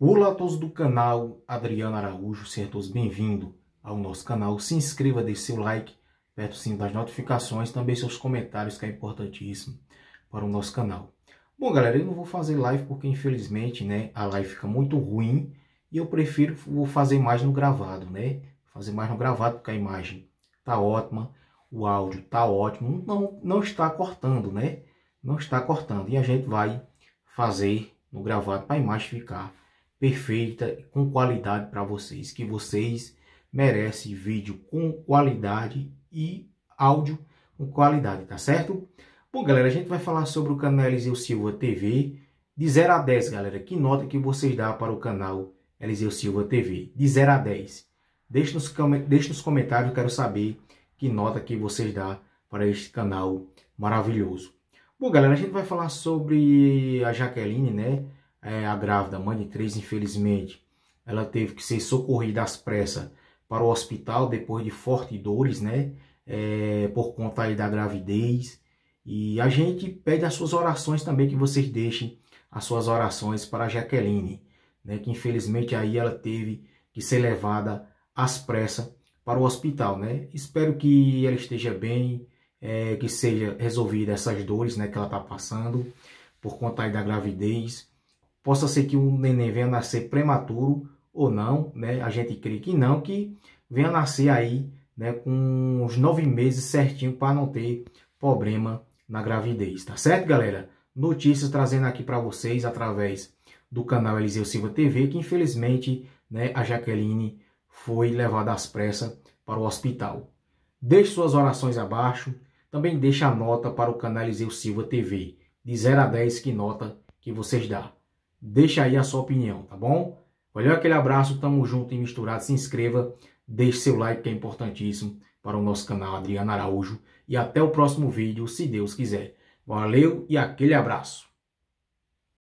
Olá a todos do canal Adriano Araújo, sejam todos bem-vindos ao nosso canal. Se inscreva, deixe seu like, aperte o sininho das notificações, também seus comentários que é importantíssimo para o nosso canal. Bom, galera, eu não vou fazer live porque infelizmente, né, a live fica muito ruim e eu prefiro vou fazer mais no gravado, né? Fazer mais no gravado porque a imagem tá ótima, o áudio tá ótimo, não não está cortando, né? Não está cortando e a gente vai fazer no gravado para a imagem ficar perfeita, com qualidade para vocês, que vocês merecem vídeo com qualidade e áudio com qualidade, tá certo? Bom, galera, a gente vai falar sobre o canal Eliseu Silva TV. De 0 a 10, galera, que nota que vocês dão para o canal Eliseu Silva TV? De 0 a 10. Deixe nos, deixe nos comentários, eu quero saber que nota que vocês dão para este canal maravilhoso. Bom, galera, a gente vai falar sobre a Jaqueline, né? é, a grávida, mãe de três, infelizmente, ela teve que ser socorrida às pressas para o hospital depois de fortes dores, né? É, por conta aí da gravidez. E a gente pede as suas orações também, que vocês deixem as suas orações para a Jaqueline, né? Que infelizmente aí ela teve que ser levada às pressas para o hospital, né? Espero que ela esteja bem, é, que seja resolvida essas dores, né? Que ela está passando por conta aí da gravidez Possa ser que um neném venha nascer prematuro ou não, né? A gente crê que não, que venha nascer aí, né? Com uns nove meses certinho para não ter problema na gravidez, tá certo, galera? Notícias trazendo aqui para vocês através do canal Eliseu Silva TV, que infelizmente, né? A Jaqueline foi levada às pressas para o hospital. Deixe suas orações abaixo. Também deixe a nota para o canal Eliseu Silva TV. De 0 a 10, que nota que vocês dão. Deixa aí a sua opinião, tá bom? Valeu, aquele abraço, tamo junto e misturado. Se inscreva, deixe seu like que é importantíssimo para o nosso canal Adriano Araújo. E até o próximo vídeo, se Deus quiser. Valeu e aquele abraço.